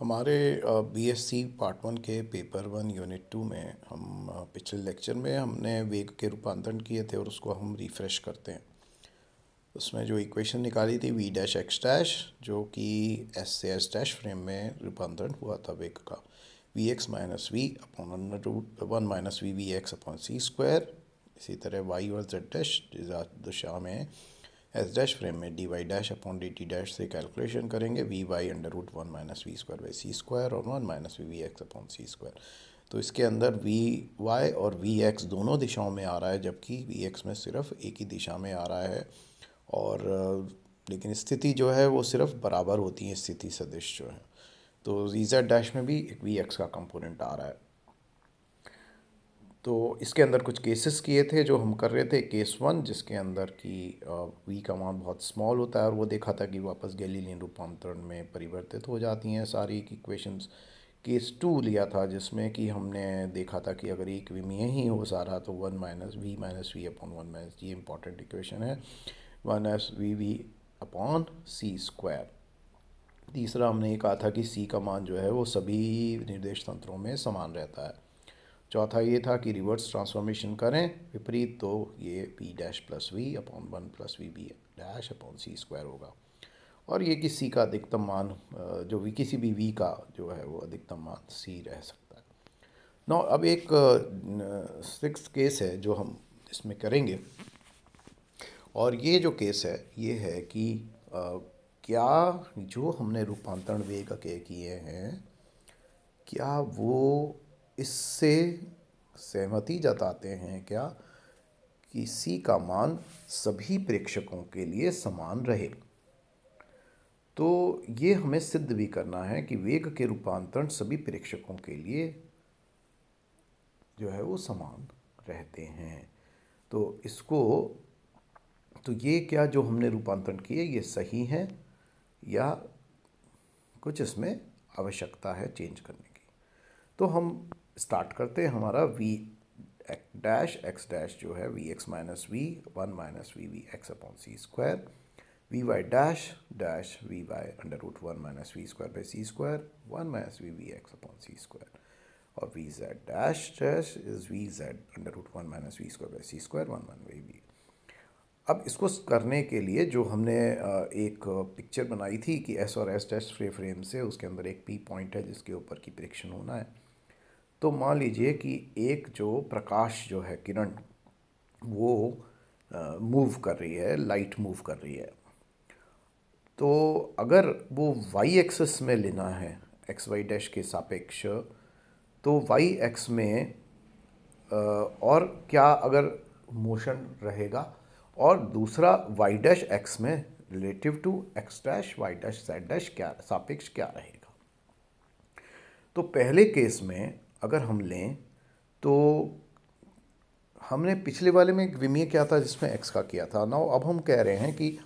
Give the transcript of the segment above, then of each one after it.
हमारे BSc part one के paper one unit two में हम पिछले लेक्चर में हमने वेग के रूपांतरण किए थे और उसको हम रिफ़्रेश करते हैं उसमें जो इक्वेशन निकाली थी वी डैश एक्स डैश जो कि एस से एस डैश फ्रेम में रूपांतरण हुआ था वेग का V X minus V upon root one minus V V X upon C square इसी तरह वाई और जेड डैश दिशा में एस डैश फ्रेम में D Y dash upon D T dash से कैलकुलेशन करेंगे V Y under root one minus V square by C square और one minus V V X upon C square तो इसके अंदर V Y और V X दोनों दिशाओं में आ रहा है जबकि वी एक्स में सिर्फ एक ही दिशा में आ रहा है और लेकिन स्थिति जो है वो सिर्फ बराबर होती है स्थिति सदिश जो है तो जेड डैश में भी एक वी एक्स का कंपोनेंट आ रहा है तो इसके अंदर कुछ केसेस किए थे जो हम कर रहे थे केस वन जिसके अंदर कि वी का मान बहुत स्मॉल होता है और वो देखा था कि वापस गैलीलियन रूपांतरण में परिवर्तित हो जाती हैं सारी इक्वेशंस केस टू लिया था जिसमें कि हमने देखा था कि अगर एक विमीय ही हो सारा तो one minus V minus V upon one minus ये इंपॉर्टेंट इक्वेशन है one S V V upon C square तीसरा हमने ये कहा था कि सी का मान जो है वो सभी निर्देश तंत्रों में समान रहता है चौथा ये था कि रिवर्स ट्रांसफॉर्मेशन करें विपरीत तो ये P dash plus V upon one plus V B dash upon C square होगा और ये कि सी का अधिकतम मान जो भी किसी भी वी का जो है वो अधिकतम मान सी रह सकता है नौ अब एक सिक्स केस है जो हम इसमें करेंगे और ये जो केस है ये है कि आ, क्या जो हमने रूपांतरण वेग के किए हैं क्या वो इससे सहमति जताते हैं क्या कि सी का मान सभी प्रेक्षकों के लिए समान रहे तो ये हमें सिद्ध भी करना है कि वेग के रूपांतरण सभी प्रेक्षकों के लिए जो है वो समान रहते हैं तो इसको तो ये क्या जो हमने रूपांतरण किए ये सही है या कुछ इसमें आवश्यकता है चेंज करने तो हम स्टार्ट करते हैं हमारा वी डैश एक्स डैश जो है V X minus V one minus V V X upon C square V Y dash dash V Y under root one minus V square by C square one minus V V X upon C square और V Z dash dash is V Z under root one minus V square by C square one one V V अब इसको करने के लिए जो हमने एक picture बनाई थी कि एस और एस डैश फ्रे फ्रेम से उसके अंदर एक पी पॉइंट है जिसके ऊपर की प्रिक्शन होना है तो मान लीजिए कि एक जो प्रकाश जो है किरण वो मूव कर रही है लाइट मूव कर रही है तो अगर वो वाई एक्सेस में लेना है एक्स वाई डैश के सापेक्ष तो वाई एक्स में और क्या अगर मोशन रहेगा और दूसरा वाई डैश एक्स में relative to X dash Y dash Z dash क्या सापेक्ष क्या रहेगा तो पहले केस में अगर हम लें तो हमने पिछले वाले में एक विमीय क्या था जिसमें एक्स का किया था ना अब हम कह रहे हैं कि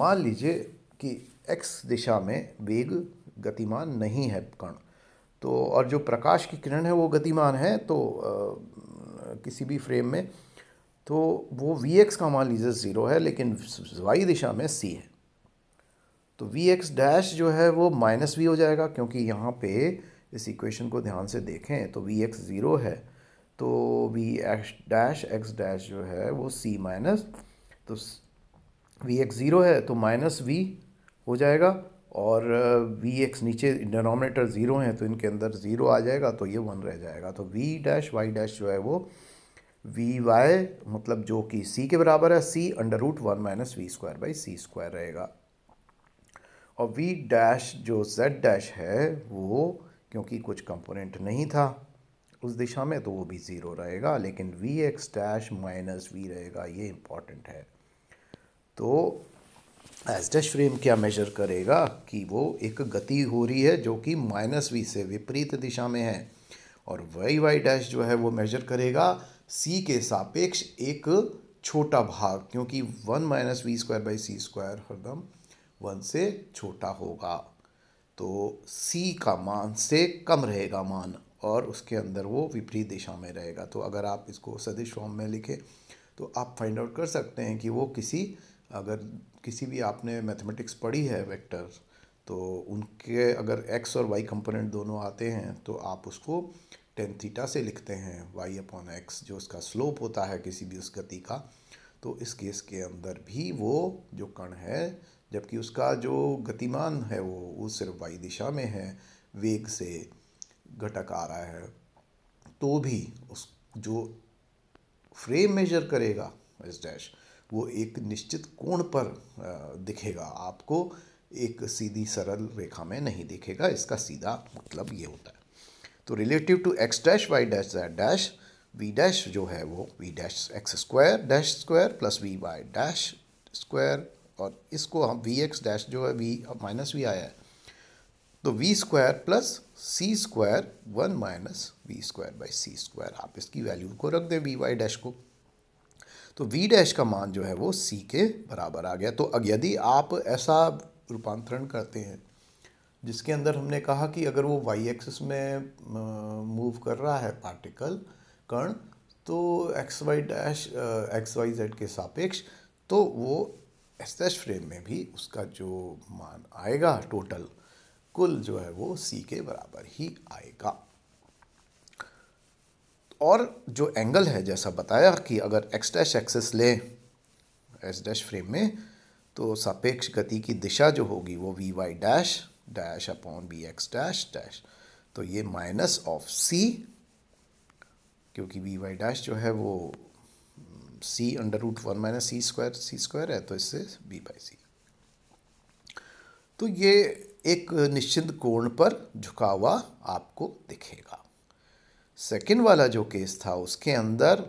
मान लीजिए कि एक्स दिशा में वेग गतिमान नहीं है कण तो और जो प्रकाश की किरण है वो गतिमान है तो आ, किसी भी फ्रेम में तो वो वी एक्स का मान लीजिए ज़ीरो है लेकिन वाई दिशा में सी है तो वी एक्स डैश जो है वो माइनस वी हो जाएगा क्योंकि यहाँ पे इस इक्वेशन को ध्यान से देखें तो वी एक्स ज़ीरो है तो V X dash X dash जो है वो सी माइनस तो वी एक्स ज़ीरो है तो माइनस वी हो जाएगा और वी uh, एक्स नीचे डिनोमिनेटर ज़ीरो हैं तो इनके अंदर ज़ीरो आ जाएगा तो ये वन रह जाएगा तो वी डैश वाई डैश जो है वो वी वाई मतलब जो कि सी के बराबर है C under root one minus V square by C square रहेगा और वी डैश जो जेड डैश है वो क्योंकि कुछ कंपोनेंट नहीं था उस दिशा में तो वो भी ज़ीरो रहेगा लेकिन V X dash minus V रहेगा ये इम्पॉर्टेंट है तो एस डैश फ्रेम क्या मेजर करेगा कि वो एक गति हो रही है जो कि माइनस वी से विपरीत दिशा में है और वाई वाई डैश जो है वो मेजर करेगा सी के सापेक्ष एक छोटा भाग क्योंकि one minus V square by C square हरदम वन से छोटा होगा तो सी का मान से कम रहेगा मान और उसके अंदर वो विपरीत दिशा में रहेगा तो अगर आप इसको सदिश फॉर्म में लिखें तो आप फाइंड आउट कर सकते हैं कि वो किसी अगर किसी भी आपने मैथमेटिक्स पढ़ी है वेक्टर तो उनके अगर एक्स और वाई कंपोनेंट दोनों आते हैं तो आप उसको टेन थीटा से लिखते हैं वाई अपॉन एक्स जो उसका स्लोप होता है किसी भी उस गति का तो इस केस के अंदर भी वो जो कण है जबकि उसका जो गतिमान है वो वो सिर्फ वायु दिशा में है वेग से घटक आ रहा है तो भी उस जो फ्रेम मेजर करेगा एस डैश वो एक निश्चित कोण पर दिखेगा आपको एक सीधी सरल रेखा में नहीं दिखेगा इसका सीधा मतलब ये होता है तो relative to X dash Y dash Z dash V dash जो है वो V dash X square dash square plus V Y dash square और इसको हम वी एक्स डैश जो है वी माइनस वी आया है तो V square plus C square one minus V square by C square आप इसकी वैल्यू को रख दें वी वाई डैश को तो वी डैश का मान जो है वो सी के बराबर आ गया तो अब यदि आप ऐसा रूपांतरण करते हैं जिसके अंदर हमने कहा कि अगर वो वाई एक्सिस में मूव कर रहा है पार्टिकल कर्ण तो X Y dash X Y Z के सापेक्ष तो वो एस्टेश फ्रेम में भी उसका जो मान आएगा टोटल कुल जो है वो सी के बराबर ही आएगा और जो एंगल है जैसा बताया कि अगर एक्स डैश एक्सेस लें एस डैश फ्रेम में तो सापेक्ष गति की दिशा जो होगी वो V Y dash dash upon B X dash dash तो ये माइनस ऑफ सी क्योंकि वी वाई डैश जो है वो C under root one minus C square C square है तो इससे बी बाई सी तो ये एक निश्चित कोण पर झुका हुआ आपको दिखेगा सेकंड वाला जो केस था उसके अंदर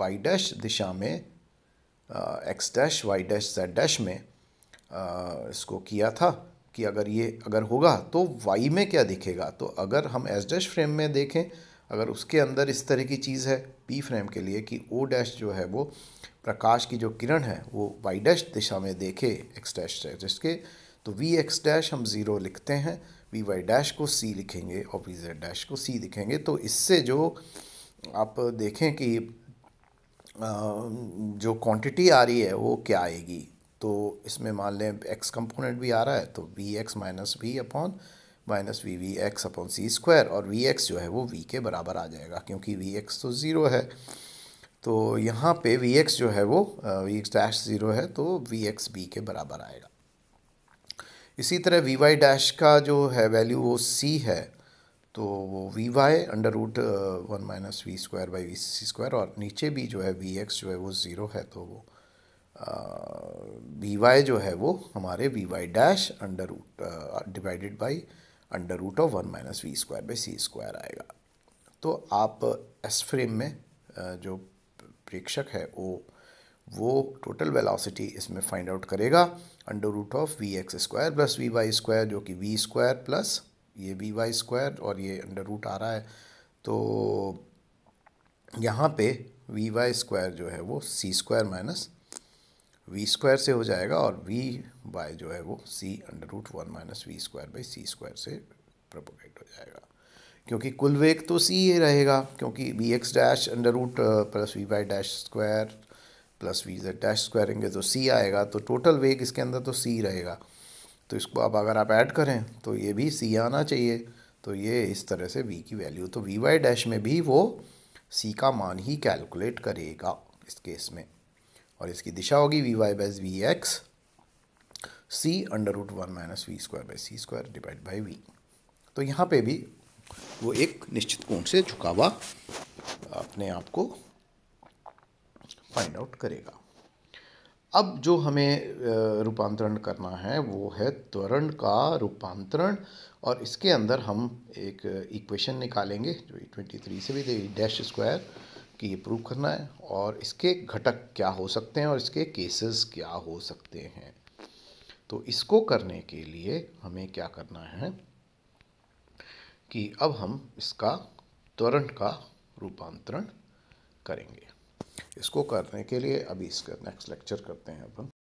वाई डैश दिशा में X dash Y dash Z dash में आ, इसको किया था कि अगर ये अगर होगा तो वाई में क्या दिखेगा तो अगर हम एस डैश फ्रेम में देखें अगर उसके अंदर इस तरह की चीज़ है पी फ्रेम के लिए कि ओ डैश जो है वो प्रकाश की जो किरण है वो वाई डैश दिशा में देखे एक्स डैश जिसके तो वी एक्स डैश हम ज़ीरो लिखते हैं वी वाई डैश को सी लिखेंगे और वी जेड डैश को सी लिखेंगे तो इससे जो आप देखें कि जो क्वांटिटी आ रही है वो क्या आएगी तो इसमें मान लें एक्स कंपोनेंट भी आ रहा है तो V X minus V upon minus V V X upon C square और वी एक्स जो है वो वी के बराबर आ जाएगा क्योंकि वी एक्स तो ज़ीरो है तो यहाँ पे वी एक्स जो है वो वी एक्स डैश ज़ीरो है तो वी एक्स बी के बराबर आएगा इसी तरह वी वाई डैश का जो है वैल्यू वो सी है तो वो V Y under root one minus V square by V C square और नीचे भी जो है वी एक्स जो है वो ज़ीरो है तो वो वी वाई जो है वो हमारे V Y dash under root divided by under root of one minus V square by C square आएगा तो आप एस फ्रेम में जो प्रेक्षक है वो वो टोटल वेलोसिटी इसमें फाइंड आउट करेगा under root of V X square plus V Y square जो कि वी स्क्वायर प्लस ये वी वाई स्क्वायर और ये अंडर रूट आ रहा है तो यहाँ पे वी वाई स्क्वायर जो है वो C square minus V square से हो जाएगा और वी बाय जो है वो C under root one minus V square by C square से प्रपोगेट हो जाएगा क्योंकि कुल वेग तो सी ही रहेगा क्योंकि V X dash under root plus V by dash square plus V Z dash स्क्वायरेंगे तो सी आएगा तो टोटल वेग इसके अंदर तो सी रहेगा तो इसको अब अगर आप ऐड करें तो ये भी सी आना चाहिए तो ये इस तरह से वी की वैल्यू तो वी वाई डैश में भी वो सी का मान ही कैलकुलेट करेगा इस केस में और इसकी दिशा होगी V Y by V X C under root one minus V square by C square divide by V तो यहाँ पे भी वो एक निश्चित कोण से झुकावा अपने आप को फाइंड आउट करेगा अब जो हमें रूपांतरण करना है वो है त्वरण का रूपांतरण और इसके अंदर हम एक इक्वेशन निकालेंगे जो ट्वेंटी थ्री से भी देगी डैश स्क्वायर कि ये प्रूव करना है और इसके घटक क्या हो सकते हैं और इसके केसेस क्या हो सकते हैं तो इसको करने के लिए हमें क्या करना है कि अब हम इसका त्वरण का रूपांतरण करेंगे इसको करने के लिए अभी इसका नेक्स्ट लेक्चर करते हैं अपन